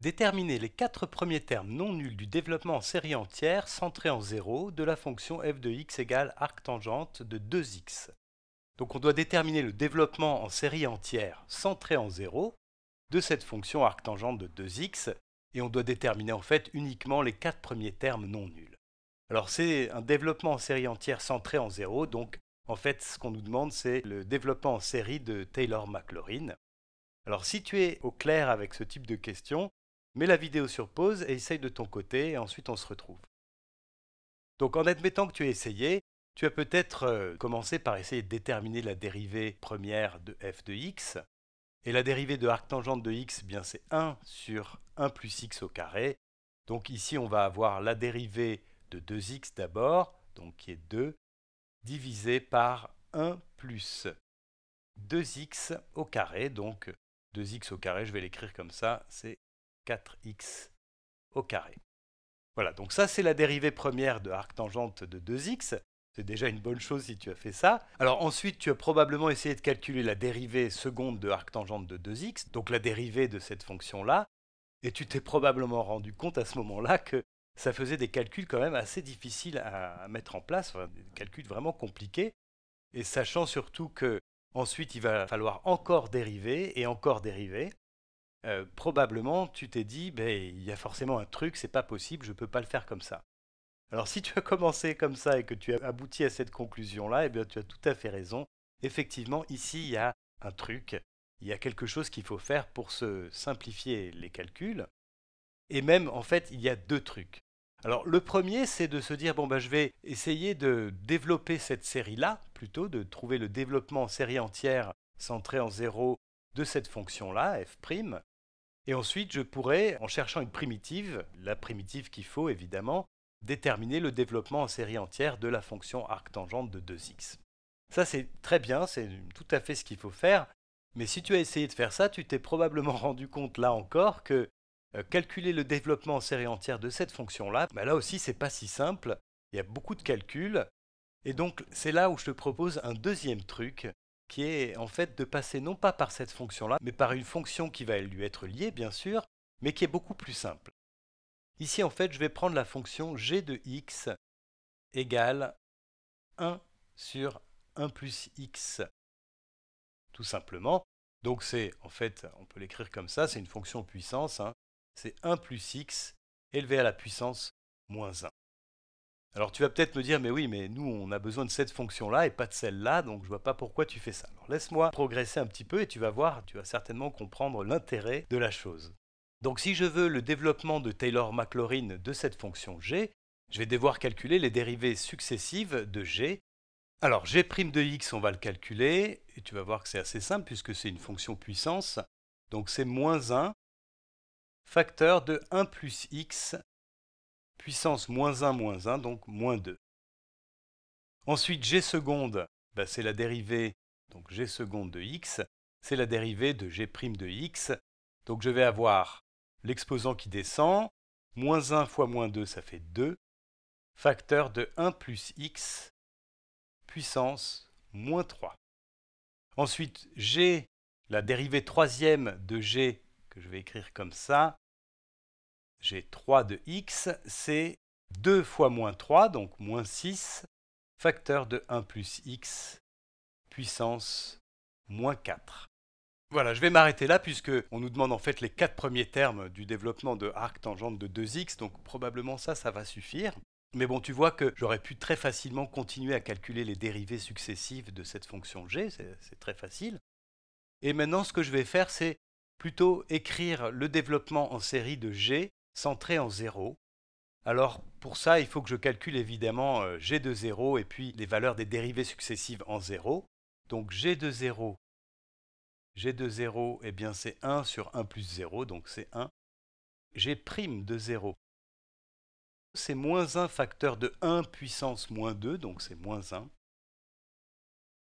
Déterminer les quatre premiers termes non nuls du développement en série entière centré en 0 de la fonction f de x égale arc de 2x. Donc on doit déterminer le développement en série entière centré en 0 de cette fonction arctangente de 2x et on doit déterminer en fait uniquement les quatre premiers termes non nuls. Alors c'est un développement en série entière centré en 0 donc en fait ce qu'on nous demande c'est le développement en série de Taylor-Maclaurin. Alors si tu es au clair avec ce type de question, Mets la vidéo sur pause et essaye de ton côté et ensuite on se retrouve. Donc en admettant que tu aies essayé, tu as peut-être euh, commencé par essayer de déterminer la dérivée première de f de x. Et la dérivée de arc tangente de x, eh bien c'est 1 sur 1 plus x au carré. Donc ici, on va avoir la dérivée de 2x d'abord, donc qui est 2, divisé par 1 plus 2x au carré. Donc 2x au carré, je vais l'écrire comme ça, c'est 4x au carré. Voilà, donc ça c'est la dérivée première de arc tangente de 2x. C'est déjà une bonne chose si tu as fait ça. Alors ensuite, tu as probablement essayé de calculer la dérivée seconde de arc tangente de 2x, donc la dérivée de cette fonction-là, et tu t'es probablement rendu compte à ce moment-là que ça faisait des calculs quand même assez difficiles à mettre en place, des calculs vraiment compliqués, et sachant surtout que ensuite il va falloir encore dériver et encore dériver, euh, probablement tu t'es dit, ben, il y a forcément un truc, c'est pas possible, je ne peux pas le faire comme ça. Alors si tu as commencé comme ça et que tu as abouti à cette conclusion-là, eh bien tu as tout à fait raison. Effectivement, ici, il y a un truc, il y a quelque chose qu'il faut faire pour se simplifier les calculs. Et même, en fait, il y a deux trucs. Alors le premier, c'est de se dire, bon, ben, je vais essayer de développer cette série-là, plutôt de trouver le développement en série entière centré en zéro de cette fonction-là, f'. Et ensuite, je pourrais, en cherchant une primitive, la primitive qu'il faut évidemment, déterminer le développement en série entière de la fonction arctangente de 2x. Ça, c'est très bien, c'est tout à fait ce qu'il faut faire. Mais si tu as essayé de faire ça, tu t'es probablement rendu compte là encore que euh, calculer le développement en série entière de cette fonction-là, bah, là aussi, c'est pas si simple. Il y a beaucoup de calculs. Et donc, c'est là où je te propose un deuxième truc qui est en fait de passer non pas par cette fonction-là, mais par une fonction qui va lui être liée, bien sûr, mais qui est beaucoup plus simple. Ici, en fait, je vais prendre la fonction g de x égale 1 sur 1 plus x, tout simplement. Donc c'est, en fait, on peut l'écrire comme ça, c'est une fonction puissance, hein. c'est 1 plus x élevé à la puissance moins 1. Alors tu vas peut-être me dire, mais oui, mais nous, on a besoin de cette fonction-là et pas de celle-là, donc je vois pas pourquoi tu fais ça. Alors laisse-moi progresser un petit peu et tu vas voir, tu vas certainement comprendre l'intérêt de la chose. Donc si je veux le développement de Taylor-Maclaurin de cette fonction g, je vais devoir calculer les dérivées successives de g. Alors g' de x, on va le calculer, et tu vas voir que c'est assez simple puisque c'est une fonction puissance, donc c'est moins 1 facteur de 1 plus x puissance moins 1 moins 1, donc moins 2. Ensuite, g seconde, ben, c'est la dérivée, donc g seconde de x, c'est la dérivée de g prime de x. Donc je vais avoir l'exposant qui descend, moins 1 fois moins 2, ça fait 2, facteur de 1 plus x, puissance moins 3. Ensuite, g, la dérivée troisième de g, que je vais écrire comme ça, j'ai 3 de x, c'est 2 fois moins 3, donc moins 6, facteur de 1 plus x, puissance moins 4. Voilà, je vais m'arrêter là puisque on nous demande en fait les quatre premiers termes du développement de arc tangente de 2x, donc probablement ça, ça va suffire. Mais bon, tu vois que j'aurais pu très facilement continuer à calculer les dérivées successives de cette fonction g, c'est très facile. Et maintenant, ce que je vais faire, c'est plutôt écrire le développement en série de g centré en 0. Alors pour ça, il faut que je calcule évidemment euh, g de 0 et puis les valeurs des dérivées successives en 0. Donc g de 0, g de 0, eh bien c'est 1 sur 1 plus 0, donc c'est 1. g prime de 0, c'est moins 1 facteur de 1 puissance moins 2, donc c'est moins 1.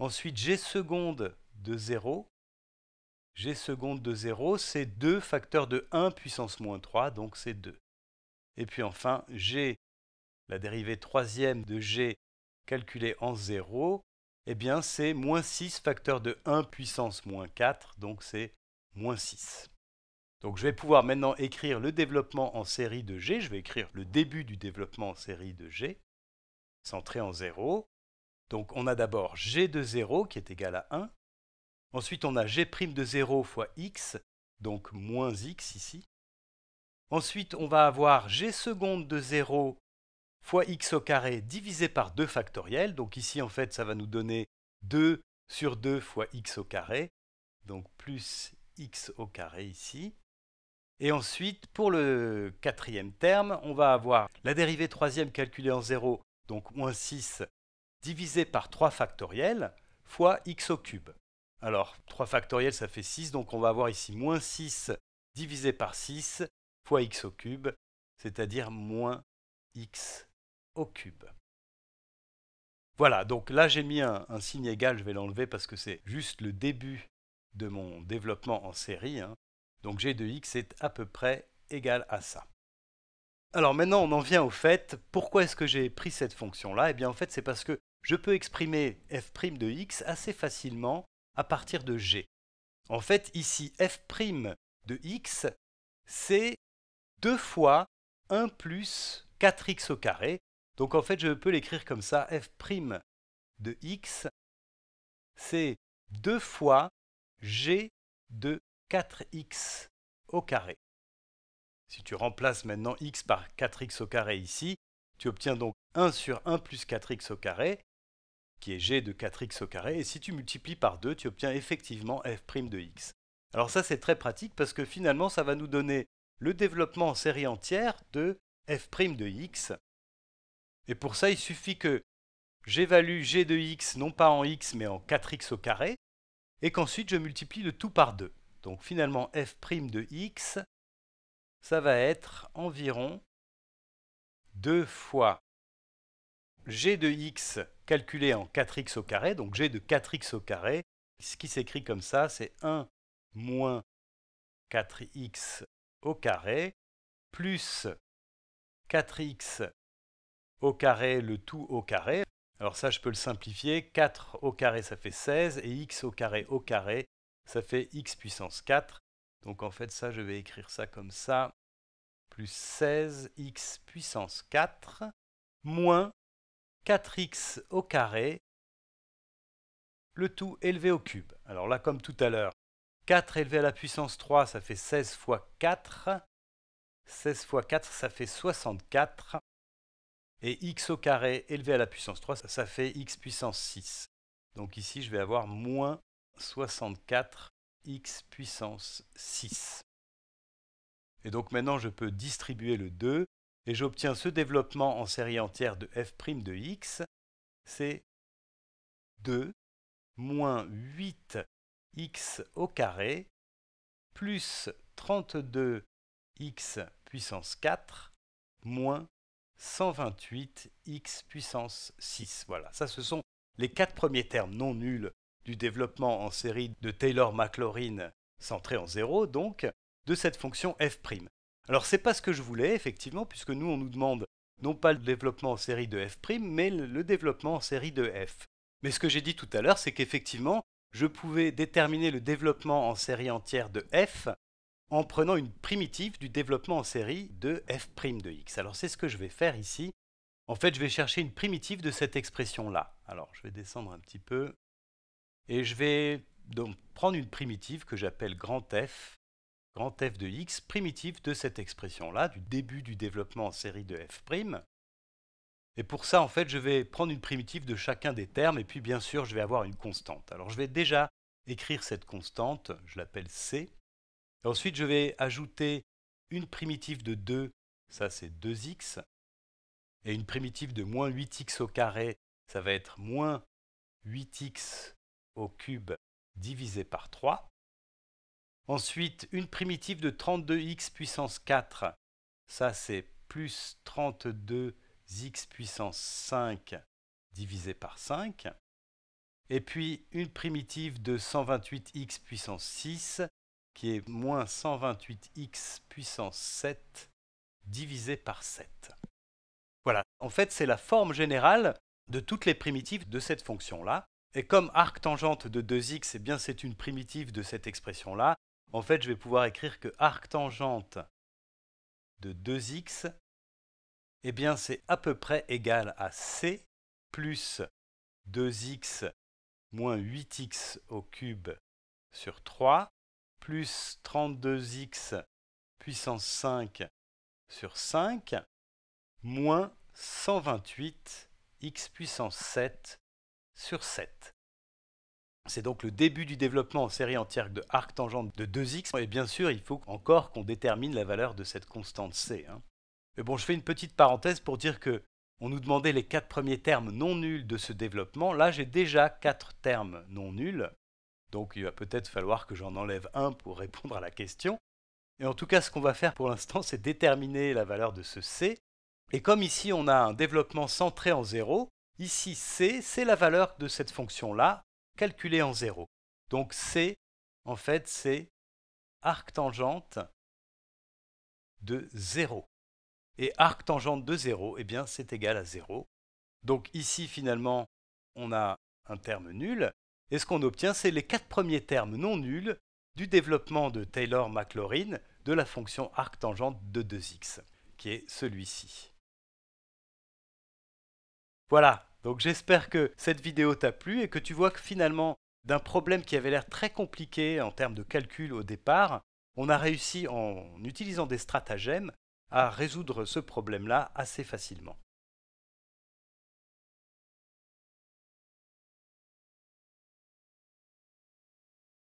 Ensuite, g seconde de 0, g seconde de 0, c'est 2 facteur de 1 puissance moins 3, donc c'est 2. Et puis enfin, g, la dérivée troisième de g calculée en 0, eh bien c'est moins 6 facteur de 1 puissance moins 4, donc c'est moins 6. Donc je vais pouvoir maintenant écrire le développement en série de g, je vais écrire le début du développement en série de g, centré en 0. Donc on a d'abord g de 0 qui est égal à 1, Ensuite, on a g' prime de 0 fois x, donc moins x ici. Ensuite, on va avoir g seconde de 0 fois x au carré divisé par 2 factoriel. Donc ici, en fait, ça va nous donner 2 sur 2 fois x au carré, donc plus x au carré ici. Et ensuite, pour le quatrième terme, on va avoir la dérivée troisième calculée en 0, donc moins 6, divisé par 3 factoriel, fois x au cube. Alors, 3 factoriel, ça fait 6, donc on va avoir ici moins 6 divisé par 6 fois x au cube, c'est-à-dire moins x au cube. Voilà, donc là j'ai mis un, signe égal, je vais l'enlever parce que c'est juste le début de mon développement en série. Hein. Donc g de x est à peu près égal à ça. Alors maintenant on en vient au fait, pourquoi est-ce que j'ai pris cette fonction-là Eh bien en fait c'est parce que je peux exprimer f' de x assez facilement à partir de G. En fait, ici, f' de x, c'est 2 fois 1 plus 4x au carré. Donc en fait, je peux l'écrire comme ça, f' de x, c'est 2 fois g de 4x au carré. Si tu remplaces maintenant x par 4x au carré ici, tu obtiens donc 1 sur 1 plus 4x au carré, qui est g de 4x au carré, et si tu multiplies par 2, tu obtiens effectivement f' de x. Alors ça c'est très pratique parce que finalement ça va nous donner le développement en série entière de f' de x. Et pour ça il suffit que j'évalue g de x non pas en x mais en 4x au carré, et qu'ensuite je multiplie le tout par 2. Donc finalement f' de x, ça va être environ 2 fois g de x calculé en 4x au carré, donc j'ai de 4x au carré, ce qui s'écrit comme ça, c'est 1 moins 4x au carré plus 4x au carré, le tout au carré. Alors ça, je peux le simplifier. 4 au carré, ça fait 16, et x au carré au carré, ça fait x puissance 4. Donc en fait, ça, je vais écrire ça comme ça. Plus 16x puissance 4 moins 4x au carré, le tout élevé au cube. Alors là, comme tout à l'heure, 4 élevé à la puissance 3, ça fait 16 fois 4. 16 fois 4, ça fait 64. Et x au carré élevé à la puissance 3, ça, ça fait x puissance 6. Donc ici, je vais avoir moins 64 x puissance 6. Et donc maintenant, je peux distribuer le 2 et j'obtiens ce développement en série entière de f' de x, c'est 2 moins 8x au carré plus 32x puissance 4 moins 128x puissance 6. Voilà, ça ce sont les quatre premiers termes non nuls du développement en série de Taylor-Maclaurin centré en 0, donc, de cette fonction f'. Alors c'est pas ce que je voulais effectivement, puisque nous on nous demande non pas le développement en série de f', mais le développement en série de f. Mais ce que j'ai dit tout à l'heure, c'est qu'effectivement, je pouvais déterminer le développement en série entière de f en prenant une primitive du développement en série de f' de x. Alors c'est ce que je vais faire ici. En fait, je vais chercher une primitive de cette expression-là. Alors je vais descendre un petit peu et je vais donc prendre une primitive que j'appelle grand F grand f de x primitive de cette expression-là, du début du développement en série de f'. Et pour ça, en fait, je vais prendre une primitive de chacun des termes, et puis bien sûr, je vais avoir une constante. Alors je vais déjà écrire cette constante, je l'appelle c. ensuite, je vais ajouter une primitive de 2, ça c'est 2x, et une primitive de moins 8x au carré, ça va être moins 8x au cube divisé par 3. Ensuite, une primitive de 32x puissance 4. Ça, c'est plus 32x puissance 5 divisé par 5. Et puis, une primitive de 128x puissance 6, qui est moins 128x puissance 7 divisé par 7. Voilà, en fait, c'est la forme générale de toutes les primitives de cette fonction-là. Et comme arc tangente de 2x, eh bien c'est une primitive de cette expression-là, en fait, je vais pouvoir écrire que arc tangente de 2x, eh bien, c'est à peu près égal à c plus 2x moins 8x au cube sur 3 plus 32x puissance 5 sur 5 moins 128 x puissance 7 sur 7. C'est donc le début du développement en série entière de arc tangente de 2x, et bien sûr, il faut encore qu'on détermine la valeur de cette constante c. Hein. Mais bon, je fais une petite parenthèse pour dire que on nous demandait les quatre premiers termes non nuls de ce développement. Là, j'ai déjà quatre termes non nuls, donc il va peut-être falloir que j'en enlève un pour répondre à la question. Et en tout cas, ce qu'on va faire pour l'instant, c'est déterminer la valeur de ce c. Et comme ici, on a un développement centré en 0, ici c, c'est la valeur de cette fonction-là, calculé en 0. Donc C, en fait, c'est arc tangente de 0. Et arc tangente de 0, eh bien, c'est égal à 0. Donc ici, finalement, on a un terme nul. Et ce qu'on obtient, c'est les quatre premiers termes non nuls du développement de Taylor-Maclaurin de la fonction arc tangente de 2x, qui est celui-ci. Voilà, donc j'espère que cette vidéo t'a plu et que tu vois que finalement, d'un problème qui avait l'air très compliqué en termes de calcul au départ, on a réussi en utilisant des stratagèmes à résoudre ce problème-là assez facilement.